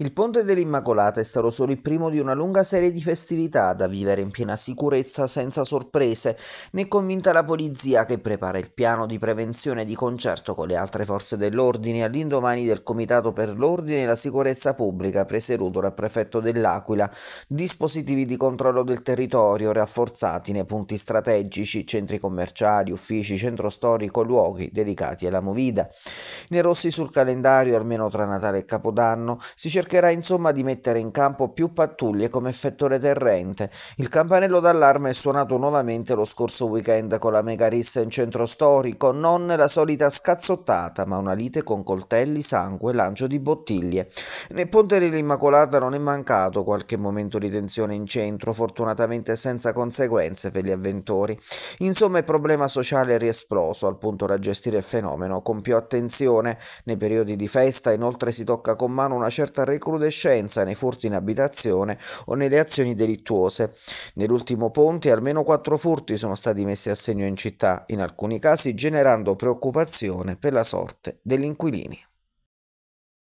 Il Ponte dell'Immacolata è stato solo il primo di una lunga serie di festività da vivere in piena sicurezza senza sorprese, né convinta la polizia che prepara il piano di prevenzione di concerto con le altre forze dell'ordine all'indomani del Comitato per l'Ordine e la Sicurezza Pubblica presieduto dal prefetto dell'Aquila, dispositivi di controllo del territorio rafforzati nei punti strategici, centri commerciali, uffici, centro storico, luoghi dedicati alla movida. Nei rossi sul calendario, almeno tra Natale e Capodanno, si cerca cercherà insomma di mettere in campo più pattuglie come effetto deterrente. Il campanello d'allarme è suonato nuovamente lo scorso weekend con la mega rissa in centro storico, non la solita scazzottata, ma una lite con coltelli, sangue, lancio di bottiglie. Nel ponte dell'Immacolata non è mancato qualche momento di tensione in centro, fortunatamente senza conseguenze per gli avventori. Insomma il problema sociale è riesploso al punto da gestire il fenomeno con più attenzione. Nei periodi di festa inoltre si tocca con mano una certa regolarità recrudescenza nei furti in abitazione o nelle azioni delittuose. Nell'ultimo ponte almeno quattro furti sono stati messi a segno in città, in alcuni casi generando preoccupazione per la sorte degli inquilini.